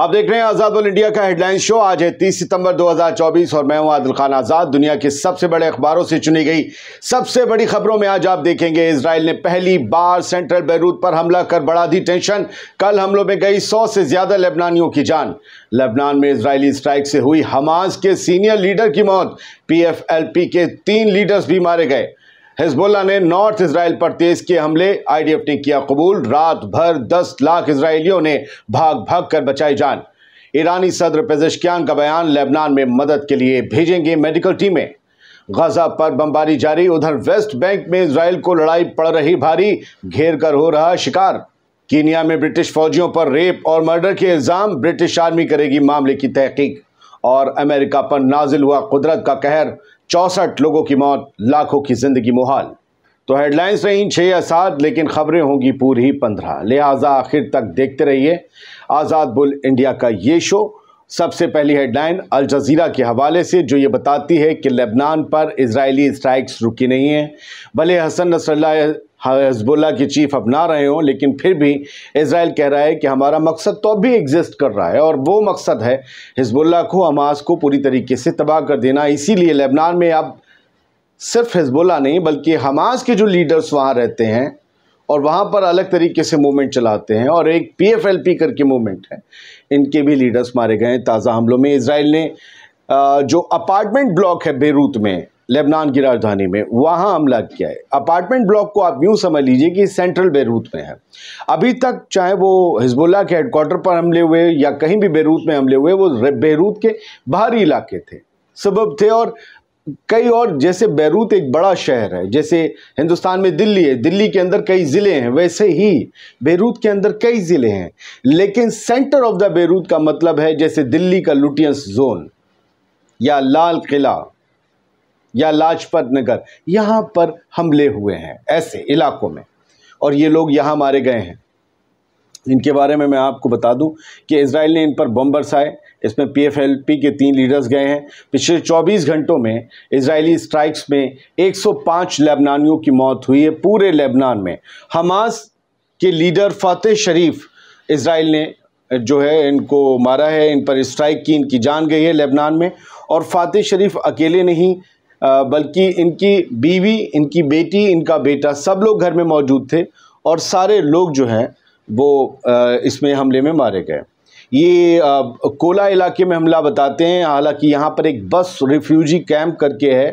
आप देख रहे हैं आज़ाद वर्ल्ड इंडिया का हेडलाइन शो आज है 30 सितंबर 2024 और मैं हूं आदिल खान आज़ाद दुनिया के सबसे बड़े अखबारों से चुनी गई सबसे बड़ी खबरों में आज आप देखेंगे इसराइल ने पहली बार सेंट्रल बैरूत पर हमला कर बढ़ा दी टेंशन कल हमलों में गई सौ से ज़्यादा लेबनानियों की जान लेबनान में इसराइली स्ट्राइक से हुई हमास के सीनियर लीडर की मौत पी के तीन लीडर्स भी मारे गए हिजबुल्ला ने नॉर्थ इसराइल पर तेज किए हमले आईडीएफ ने किया कबूल रात भर दस लाख इसराइलियों ने भाग भाग कर बचाई जान ईरानी सदर पेजेशकियान का बयान लेबनान में मदद के लिए भेजेंगे मेडिकल टीमें गजा पर बमबारी जारी उधर वेस्ट बैंक में इसराइल को लड़ाई पड़ रही भारी घेर कर हो रहा शिकार कीनिया में ब्रिटिश फौजियों पर रेप और मर्डर के इल्ज़ाम ब्रिटिश आर्मी करेगी मामले की तहकीक और अमेरिका पर नाजिल हुआ कुदरत का कहर चौसठ लोगों की मौत लाखों की जिंदगी मुहाल तो हेडलाइंस रही छः या सात लेकिन खबरें होंगी पूरी पंद्रह लिहाजा आखिर तक देखते रहिए आज़ाद बुल इंडिया का ये शो सबसे पहली हेडलाइन अल जजीरा के हवाले से जो ये बताती है कि लेबनान पर इसराइली स्ट्राइक्स रुकी नहीं हैं भले हसन नसल्ला हजबुल्ला के चीफ अपना रहे हों लेकिन फिर भी इसराइल कह रहा है कि हमारा मकसद तो अभी एग्जिस्ट कर रहा है और वो मकसद है हिजबुल्ला को हमास को पूरी तरीके से तबाह कर देना इसीलिए लेबनान में अब सिर्फ हिजबुल्ला नहीं बल्कि हमास के जो लीडर्स वहाँ रहते हैं और वहाँ पर अलग तरीके से मूवमेंट चलाते हैं और एक पीएफएलपी करके मूवमेंट है इनके भी लीडर्स मारे गए हैं ताज़ा हमलों में इसराइल ने जो अपार्टमेंट ब्लॉक है बेरूत में लेबनान की राजधानी में वहाँ हमला किया है अपार्टमेंट ब्लॉक को आप यूँ समझ लीजिए कि सेंट्रल बेरूत में है अभी तक चाहे वो हिजबुल्ला के हेडकोार्टर पर हमले हुए या कहीं भी बेरूत में हमले हुए वो बेरूत के बाहरी इलाके थे सबब थे और कई और जैसे बैरूत एक बड़ा शहर है जैसे हिंदुस्तान में दिल्ली है दिल्ली के अंदर कई ज़िले हैं वैसे ही बैरूत के अंदर कई ज़िले हैं लेकिन सेंटर ऑफ द बैरूत का मतलब है जैसे दिल्ली का लुटियंस जोन या लाल किला या लाजपत नगर यहाँ पर हमले हुए हैं ऐसे इलाकों में और ये लोग यहाँ मारे गए हैं इनके बारे में मैं आपको बता दूं कि इसराइल ने इन पर बम बरसाए इसमें पीएफएलपी के तीन लीडर्स गए हैं पिछले 24 घंटों में इसराइली स्ट्राइक्स में 105 लेबनानियों की मौत हुई है पूरे लेबनान में हमास के लीडर फातह शरीफ इसराइल ने जो है इनको मारा है इन पर स्ट्राइक की इनकी जान गई है लेबनान में और फातह शरीफ अकेले नहीं बल्कि इनकी बीवी इनकी बेटी इनका बेटा सब लोग घर में मौजूद थे और सारे लोग जो हैं वो इसमें हमले में मारे गए ये आ, कोला इलाके में हमला बताते हैं हालांकि यहाँ पर एक बस रिफ्यूजी कैंप करके है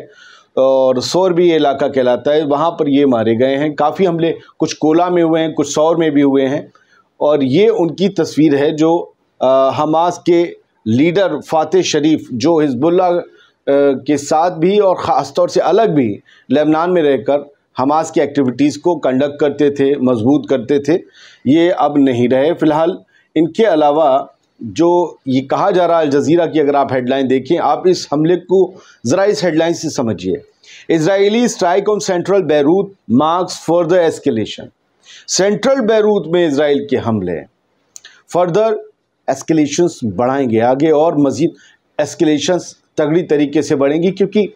और सौर भी ये इलाका कहलाता है वहाँ पर ये मारे गए हैं काफ़ी हमले कुछ कोला में हुए हैं कुछ सौर में भी हुए हैं और ये उनकी तस्वीर है जो आ, हमास के लीडर फातह शरीफ जो हिजबुल्ला के साथ भी और ख़ास तौर से अलग भी लेबनान में रहकर हमास की एक्टिविटीज़ को कंडक्ट करते थे मजबूत करते थे ये अब नहीं रहे फ़िलहाल इनके अलावा जो ये कहा जा रहा है जजीरा की अगर आप हेडलाइन देखें आप इस हमले को ज़रा इस हेडलाइन से समझिए Israeli strike on central Beirut marks further escalation central Beirut में इसराइल के हमले फर्दर एस्केलेशन बढ़ाएंगे आगे और मज़ीद एस्केलेशन तगड़ी तरीके से बढ़ेंगी क्योंकि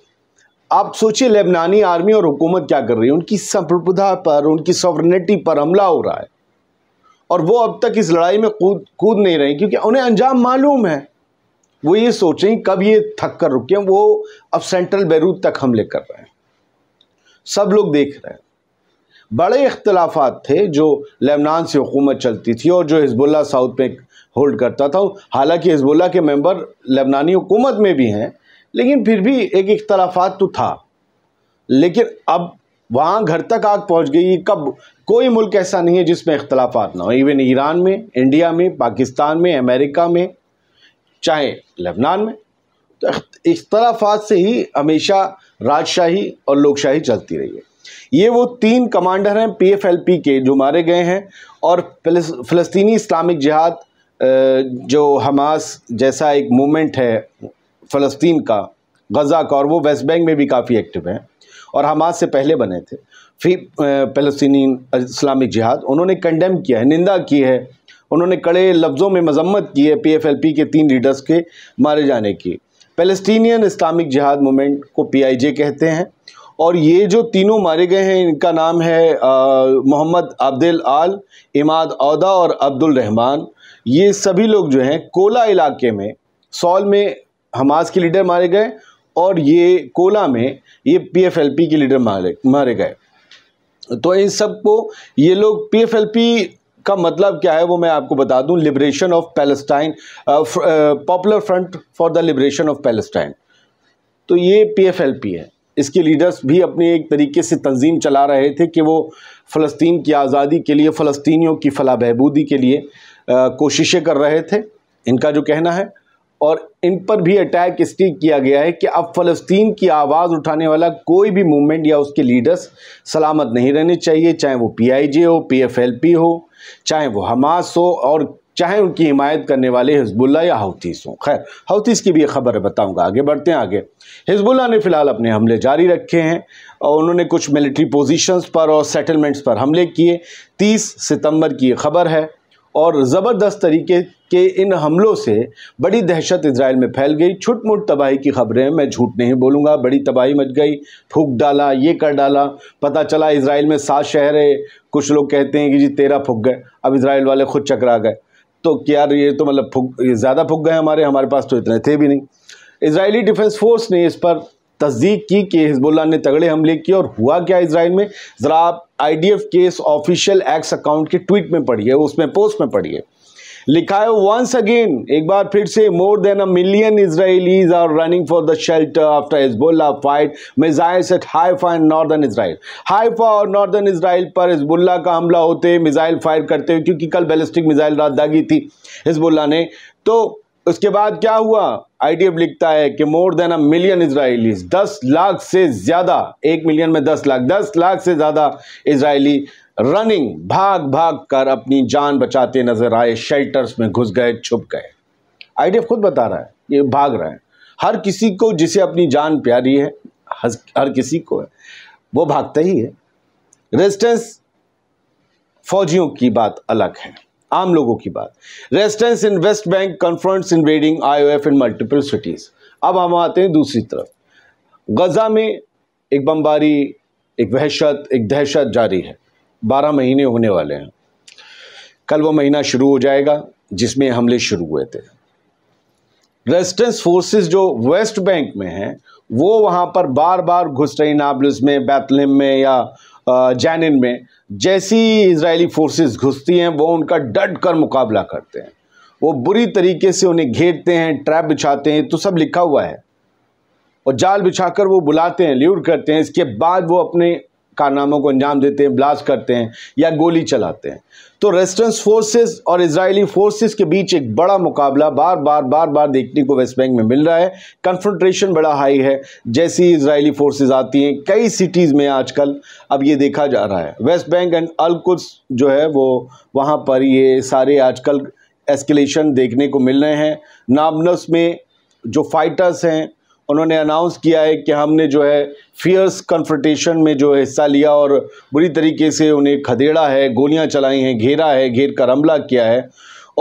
आप सोचिए लेबनानी आर्मी और हुकूमत क्या कर रही है उनकी संप्रभुता पर उनकी सॉवरनिटी पर हमला हो रहा है और वो अब तक इस लड़ाई में कूद कूद नहीं रही क्योंकि उन्हें अंजाम मालूम है वो ये सोचें कब ये थक कर रुके वो अब सेंट्रल बैरूत तक हमले कर रहे हैं सब लोग देख रहे हैं बड़े इख्तलाफात थे जो लेबनान से हुकूमत चलती थी और जो हिजबुल्ला साउथ में होल्ड करता था हालांकि हिजबुल्ला के मेंबर लेबनानी हुकूमत में भी हैं लेकिन फिर भी एक इख्तलाफात तो था लेकिन अब वहाँ घर तक आग पहुँच गई कब कोई मुल्क ऐसा नहीं है जिसमें इख्तलाफात ना हो इवन ईरान में इंडिया में पाकिस्तान में अमेरिका में चाहे लेबनान में तो इख्तलाफात से ही हमेशा राजशाही और लोकशाही चलती रही है ये वो तीन कमांडर हैं पी एफ एल पी के जो मारे गए हैं और फ़लस्तनी इस्लामिक जिहाद जो हमास जैसा एक मूवमेंट है फ़लस्तीन का गज़ा का और वो वेस्ट बैंक में भी काफ़ी एक्टिव हैं और हमास से पहले बने थे फिर फलस्तनी इस्लामिक जिहाद उन्होंने कंडेम किया है निंदा की है उन्होंने कड़े लफ्ज़ों में मजम्मत की है पीएफएलपी के तीन लीडर्स के मारे जाने की पैलेस्टीनियन इस्लामिक जिहाद मूवमेंट को पीआईजे कहते हैं और ये जो तीनों मारे गए हैं इनका नाम है मोहम्मद अब्दुल आल इमाद अदा और अब्दुल रहमान ये सभी लोग जो हैं कोला इलाके में सॉल में हमास के लीडर मारे गए और ये कोला में ये पीएफएलपी के लीडर मारे मारे गए तो इन सबको ये लोग पीएफएलपी का मतलब क्या है वो मैं आपको बता दूं liberation of Palestine popular front for the liberation of Palestine तो ये पीएफएलपी है इसके लीडर्स भी अपने एक तरीके से तंजीम चला रहे थे कि वो फ़लस्तीन की आज़ादी के लिए फ़लस्तियों की फला बहबूदी के लिए uh, कोशिशें कर रहे थे इनका जो कहना है और इन पर भी अटैक इसलिए किया गया है कि अब फ़लस्तीन की आवाज़ उठाने वाला कोई भी मूवमेंट या उसके लीडर्स सलामत नहीं रहने चाहिए चाहे वो पीआईजे हो पीएफएलपी हो चाहे वो हमास हो और चाहे उनकी हिमायत करने वाले हिजबुल्ला या हाउतीस हों खैर हाउतीस की भी खबर है बताऊँगा आगे बढ़ते हैं आगे हिजबुल्ला ने फिलहाल अपने हमले जारी रखे हैं और उन्होंने कुछ मिलिट्री पोजीशंस पर और सेटलमेंट्स पर हमले किए तीस सितंबर की खबर है और ज़बरदस्त तरीके के इन हमलों से बड़ी दहशत इसराइल में फैल गई छुटमुट तबाही की खबरें मैं झूठ नहीं बोलूँगा बड़ी तबाही मच गई फूक डाला ये कर डाला पता चला इसराइल में सात शहर है कुछ लोग कहते हैं कि जी तेरह फूक गए अब इसराइल वाले खुद चकरा गए तो क्या ये तो मतलब फूक ज़्यादा फूक गए हमारे हमारे पास तो इतने थे भी नहीं इसराइली डिफेंस फोर्स ने इस पर तस्दीक की कि हिजबुल्ला ने तगड़े हमले किए और हुआ क्या इसराइल में ज़रा आप आई डी एफ केस ऑफिशियल एक्स अकाउंट के ट्वीट में पढ़िए उसमें पोस्ट में पढ़िए लिखा है वंस अगेन एक बार फिर से more than a million Israelis are running for the shelter after Hezbollah fight missiles at Haifa and northern Israel Haifa और नॉर्दर्न इसराइल पर हिजबुल्ला का हमला होते मिजाइल फायर करते हुए क्योंकि कल बैलिस्टिक मिजाइल रात दागी थी हिजबुल्ला ने तो उसके बाद क्या हुआ आईडीएफ लिखता है कि more than a million Israeli दस लाख से ज़्यादा एक मिलियन में दस लाख दस लाख से ज़्यादा इसराइली रनिंग भाग भाग कर अपनी जान बचाते नजर आए शेल्टर्स में घुस गए छुप गए आईडीएफ खुद बता रहा है ये भाग रहा है हर किसी को जिसे अपनी जान प्यारी है हर किसी को है वो भागता ही है रेजिस्टेंस फौजियों की बात अलग है आम लोगों की बात resistance in West Bank confronts in raiding IOF in multiple cities अब हम आते हैं दूसरी तरफ गज़ा में एक बमबारी एक वहशत एक दहशत जारी है बारह महीने होने वाले हैं कल वो महीना शुरू हो जाएगा जिसमें हमले शुरू हुए थे रेजिस्टेंस फोर्सेस जो वेस्ट बैंक में हैं वो वहाँ पर बार बार घुस रही नाबलिस में बैतलम में या जैनिन में जैसी इसराइली फोर्सेस घुसती हैं वो उनका डट कर मुकाबला करते हैं वो बुरी तरीके से उन्हें घेरते हैं ट्रैप बिछाते हैं तो सब लिखा हुआ है और जाल बिछाकर वो बुलाते हैं ल्यूर करते हैं इसके बाद वो अपने कारनामों को अंजाम देते हैं ब्लास्ट करते हैं या गोली चलाते हैं तो रेस्टेंस फोर्सेस और इसराइली फोर्सेस के बीच एक बड़ा मुकाबला बार बार बार बार देखने को वेस्ट बैंक में मिल रहा है कन्फ्रंट्रेशन बड़ा हाई है जैसी इसराइली फोर्सेस आती हैं कई सिटीज़ में आजकल अब ये देखा जा रहा है वेस्ट बैंक एंड अलकुस जो है वो वहाँ पर ये सारे आजकल एस्केलेशन देखने को मिल रहे हैं नामनस में जो फाइटर्स हैं उन्होंने अनाउंस किया है कि हमने जो है फियर्स कन्फर्टेशन में जो है हिस्सा लिया और बुरी तरीके से उन्हें खदेड़ा है गोलियां चलाई हैं घेरा है घेर कर हमला किया है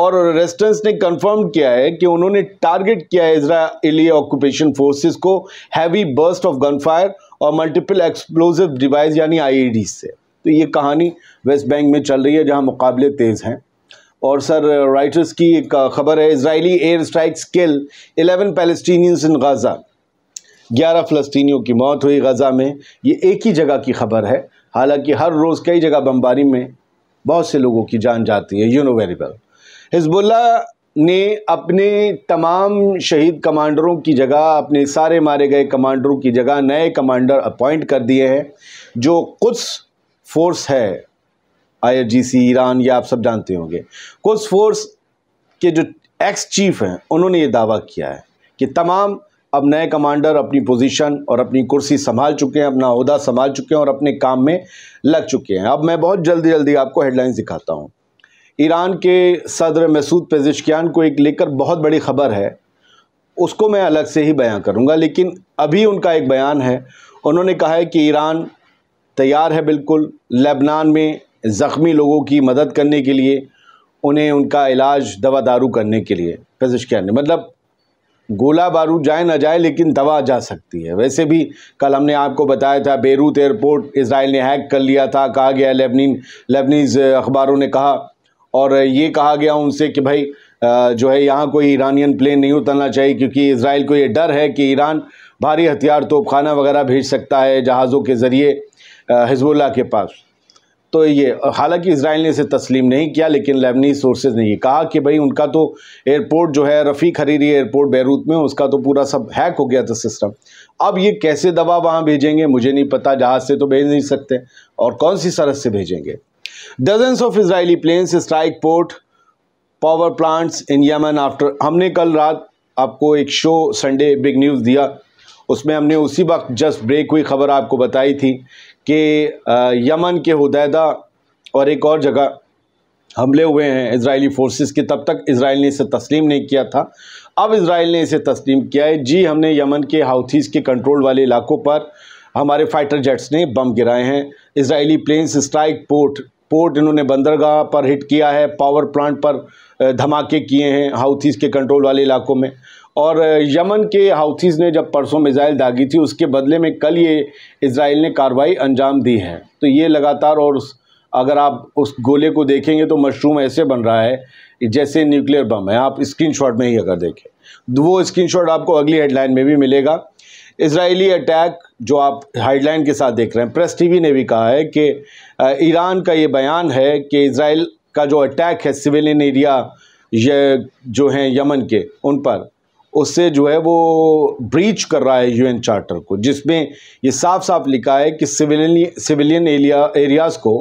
और रेस्टेंस ने कंफर्म किया है कि उन्होंने टारगेट किया है इसराइली ऑक्यूपेशन फोर्सेस को हैवी बर्स्ट ऑफ गनफायर और मल्टीपल एक्सप्लोजिव डिवाइस यानी आई e से तो ये कहानी वेस्ट बैंक में चल रही है जहाँ मुकाबले तेज़ हैं और सर राइटर्स की एक खबर है इसराइली एयर स्ट्राइक स्किल 11 पैलेस्टीनियंस इन गाज़ा ग्यारह फ़लस्तियों की मौत हुई गज़ा में ये एक ही जगह की खबर है हालांकि हर रोज़ कई जगह बमबारी में बहुत से लोगों की जान जाती है you know very well Hezbollah ने अपने तमाम शहीद कमांडरों की जगह अपने सारे मारे गए कमांडरों की जगह नए कमांडर अपॉइंट कर दिए हैं जो कुछ फोर्स है आईआरजीसी ईरान या आप सब जानते होंगे कुछ फोर्स के जो एक्स चीफ हैं उन्होंने ये दावा किया है कि तमाम अब नए कमांडर अपनी पोजीशन और अपनी कुर्सी संभाल चुके हैं अपना अहदा संभाल चुके हैं और अपने काम में लग चुके हैं अब मैं बहुत जल्दी जल्दी आपको हेडलाइंस दिखाता हूँ ईरान के सदर मसूद पेजिशकियान को एक लेकर बहुत बड़ी खबर है उसको मैं अलग से ही बयां करूंगा लेकिन अभी उनका एक बयान है उन्होंने कहा है कि ईरान तैयार है बिल्कुल लेबनान में ज़ख्मी लोगों की मदद करने के लिए उन्हें उनका इलाज दवा दारू करने के लिए पेजिशकियान ने मतलब गोला बारूद जाए ना जाए लेकिन दवा जा सकती है वैसे भी कल हमने आपको बताया था बेरूत एयरपोर्ट इसराइल ने हैक कर लिया था कहा गया लेबनीन लेबनीज़ अखबारों ने कहा और ये कहा गया उनसे कि भाई जो है यहाँ कोई ईरानियन प्लेन नहीं उतरना चाहिए क्योंकि इसराइल को ये डर है कि ईरान भारी हथियार तोपखाना वगैरह भेज सकता है जहाज़ों के ज़रिए हिजबुल्ला के पास तो ये हालांकि इसराइल ने इसे तस्लीम नहीं किया लेकिन लेबनी सोर्सेज ने ये कहा कि भाई उनका तो एयरपोर्ट जो है रफ़ीक हरीरी एयरपोर्ट बैरूत में उसका तो पूरा सब हैक हो गया था सिस्टम अब ये कैसे दवा वहाँ भेजेंगे मुझे नहीं पता जहाज़ से तो भेज नहीं सकते और कौन सी सरहद से भेजेंगे dozens of Israeli planes strike port power plants in Yemen after हमने कल रात आपको एक शो संडे बिग न्यूज़ दिया उसमें हमने उसी वक्त जस्ट ब्रेक हुई खबर आपको बताई थी कि यमन के हदैदा और एक और जगह हमले हुए हैं इसराइली फोर्सेस के तब तक इसराइल ने इसे तस्लीम नहीं किया था अब इसराइल ने इसे तस्लीम किया है जी हमने यमन के हाउथीज़ के कंट्रोल वाले इलाकों पर हमारे फाइटर जेट्स ने बम गिराए हैं Israeli planes strike port port इन्होंने बंदरगाह पर हिट किया है पावर प्लांट पर धमाके किए हैं हाउथीज़ के कंट्रोल वाले इलाकों में और यमन के हाउथीज़ ने जब परसों मिज़ाइल दागी थी उसके बदले में कल ये इसराइल ने कार्रवाई अंजाम दी है तो ये लगातार और उस अगर आप उस गोले को देखेंगे तो मशरूम ऐसे बन रहा है जैसे न्यूक्लियर बम है आप स्क्रीनशॉट में ही अगर देखें तो वो स्क्रीनशॉट आपको अगली हेडलाइन में भी मिलेगा इसराइली अटैक जो आप हेडलाइन के साथ देख रहे हैं प्रेस टीवी ने भी कहा है कि ईरान का ये बयान है कि इसराइल का जो अटैक है सिविलियन एरिया ये जो हैं यमन के उन पर उससे जो है वो ब्रीच कर रहा है यूएन चार्टर को जिसमें ये साफ साफ लिखा है कि सिविलियन सिविलियन एरिया एरियाज़ को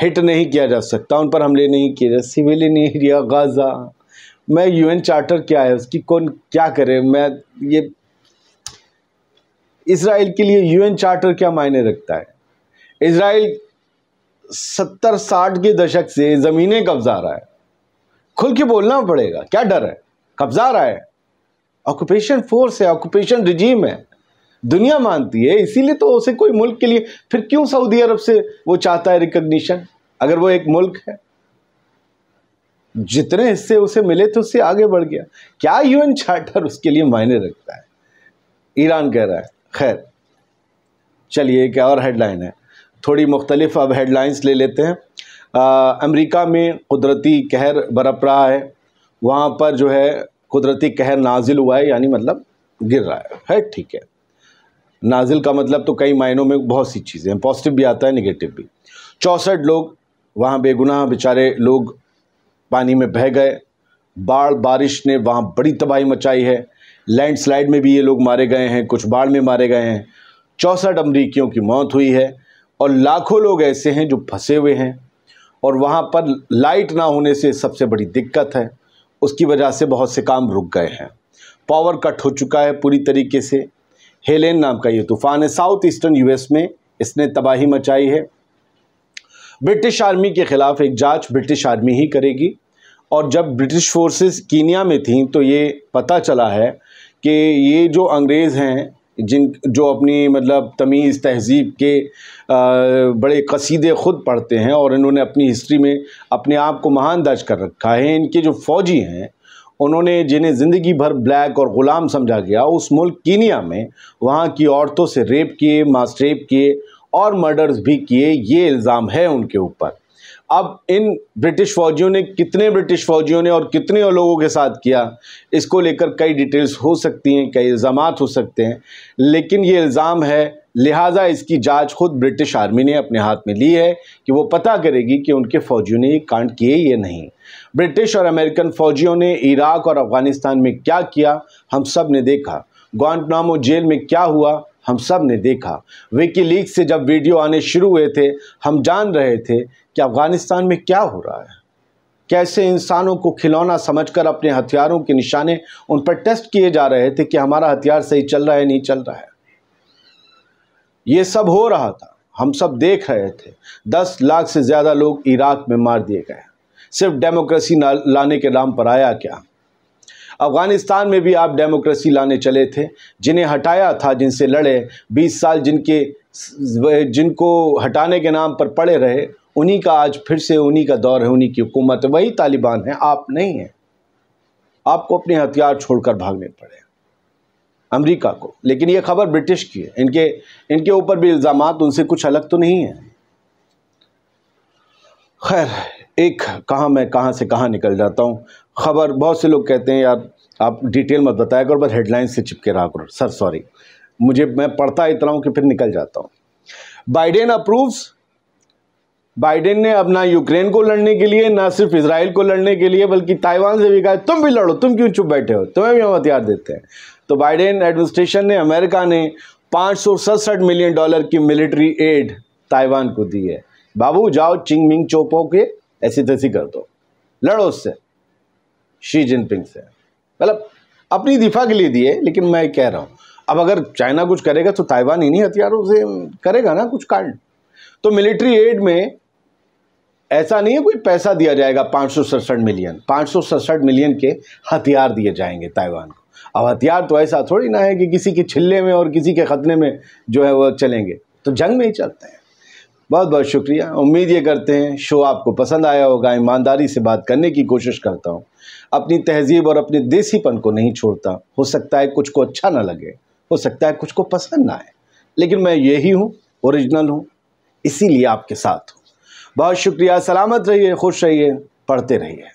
हिट नहीं किया जा सकता उन पर हमले नहीं किए जा सिविलियन एरिया गाज़ा मैं यूएन चार्टर क्या है उसकी कौन क्या करे मैं ये इसराइल के लिए यूएन चार्टर क्या मायने रखता है इसराइल सत्तर साठ के दशक से ज़मीनें कब्जा रहा है खुल के बोलना पड़ेगा क्या डर है कब्जा रहा है ऑक्यूपेशन फोर्स है ऑक्यूपेशन रिजीम है दुनिया मानती है इसीलिए तो उसे कोई मुल्क के लिए फिर क्यों सऊदी अरब से वो चाहता है रिकग्निशन अगर वो एक मुल्क है जितने हिस्से उसे मिले थे उससे आगे बढ़ गया क्या यूएन चार्टर उसके लिए मायने रखता है ईरान कह रहा है खैर चलिए एक और हेडलाइन है थोड़ी मुख्तलिफ अब हेडलाइंस ले लेते हैं अमरीका में कुदरती कहर बरप रहा है वहाँ पर जो है कुदरती कहर नाजिल हुआ है यानी मतलब गिर रहा है है ठीक है नाजिल का मतलब तो कई मायनों में बहुत सी चीज़ें हैं पॉजिटिव भी आता है निगेटिव भी चौंसठ लोग वहाँ बेगुनाह बेचारे लोग पानी में बह गए बाढ़ बारिश ने वहाँ बड़ी तबाही मचाई है लैंडस्लाइड में भी ये लोग मारे गए हैं कुछ बाढ़ में मारे गए हैं चौंसठ अमरीकियों की मौत हुई है और लाखों लोग ऐसे हैं जो फंसे हुए हैं और वहाँ पर लाइट ना होने से सबसे बड़ी दिक्कत है उसकी वजह से बहुत से काम रुक गए हैं पावर कट हो चुका है पूरी तरीके से हेलेन नाम का ये तूफ़ान है साउथ ईस्टर्न यूएस में इसने तबाही मचाई है ब्रिटिश आर्मी के ख़िलाफ़ एक जांच ब्रिटिश आर्मी ही करेगी और जब ब्रिटिश फोर्सेस कीनिया में थीं तो ये पता चला है कि ये जो अंग्रेज़ हैं जिन जो अपनी मतलब तमीज़ तहज़ीब के आ, बड़े कसीदे ख़ुद पढ़ते हैं और इन्होंने अपनी हिस्ट्री में अपने आप को महान दर्ज कर रखा है इनके जो फ़ौजी हैं उन्होंने जिन्हें ज़िंदगी भर ब्लैक और ग़ुलाम समझा गया उस मुल्क कीनिया में वहाँ की औरतों से रेप किए मास रेप किए और मर्डर्स भी किए ये इल्ज़ाम है उनके ऊपर अब इन ब्रिटिश फौजियों ने कितने ब्रिटिश फौजियों ने और कितने लोगों के साथ किया इसको लेकर कई डिटेल्स हो सकती हैं कई इल्ज़ाम हो सकते हैं लेकिन ये इल्ज़ाम है लिहाजा इसकी जांच खुद ब्रिटिश आर्मी ने अपने हाथ में ली है कि वो पता करेगी कि उनके फौजियों ने ये कांड किए या नहीं ब्रिटिश और अमेरिकन फौजियों ने इराक और अफगानिस्तान में क्या किया हम सब ने देखा ग्वांटनामो जेल में क्या हुआ हम सब ने देखा विकी लीग से जब वीडियो आने शुरू हुए थे हम जान रहे थे कि अफ़गानिस्तान में क्या हो रहा है कैसे इंसानों को खिलौना समझकर अपने हथियारों के निशाने उन पर टेस्ट किए जा रहे थे कि हमारा हथियार सही चल रहा है नहीं चल रहा है ये सब हो रहा था हम सब देख रहे थे दस लाख से ज़्यादा लोग इराक में मार दिए गए सिर्फ डेमोक्रेसी लाने के नाम पर आया क्या अफ़गानिस्तान में भी आप डेमोक्रेसी लाने चले थे जिन्हें हटाया था जिनसे लड़े 20 साल जिनके जिनको हटाने के नाम पर पड़े रहे उन्हीं का आज फिर से उन्हीं का दौर है उन्हीं की हुकूमत है वही तालिबान है आप नहीं हैं आपको अपने हथियार छोड़कर भागने पड़े अमेरिका को लेकिन ये खबर ब्रिटिश की है इनके इनके ऊपर भी इल्ज़ाम उनसे कुछ अलग तो नहीं है खैर एक कहाँ मैं कहाँ से कहाँ निकल जाता हूँ खबर बहुत से लोग कहते हैं यार आप डिटेल मत बताया करो बस हेडलाइन से चिपके रहा करो सर सॉरी मुझे मैं पढ़ता इतना हूँ कि फिर निकल जाता हूँ बाइडेन अप्रूव्स बाइडेन ने अब ना यूक्रेन को लड़ने के लिए ना सिर्फ इसराइल को लड़ने के लिए बल्कि ताइवान से भी कहा तुम भी लड़ो तुम क्यों चुप बैठे हो तुम्हें भी हम हथियार देते हैं तो बाइडेन एडमिनिस्ट्रेशन ने अमेरिका ने पाँच मिलियन डॉलर की मिलिट्री एड ताइवान को दी है बाबू जाओ चिंग मिंग चोपो के ऐसी तैसी कर दो लड़ो उससे शी जिनपिंग से मतलब अपनी दिफा के लिए दिए लेकिन मैं कह रहा हूँ अब अगर चाइना कुछ करेगा तो ताइवान इन्हीं हथियारों से करेगा ना कुछ कांड तो मिलिट्री एड में ऐसा नहीं है कोई पैसा दिया जाएगा पाँच मिलियन पाँच मिलियन के हथियार दिए जाएंगे ताइवान को अब हथियार तो ऐसा थोड़ी ना है कि किसी के छिल्ले में और किसी के खतने में जो है वह चलेंगे तो जंग में ही चलते हैं बहुत बहुत शुक्रिया उम्मीद ये करते हैं शो आपको पसंद आया होगा ईमानदारी से बात करने की कोशिश करता हूँ अपनी तहजीब और अपने देसीपन को नहीं छोड़ता हो सकता है कुछ को अच्छा ना लगे हो सकता है कुछ को पसंद ना आए लेकिन मैं यही हूँ ओरिजिनल हूँ इसीलिए आपके साथ हूँ बहुत शुक्रिया सलामत रहिए खुश रहिए पढ़ते रहिए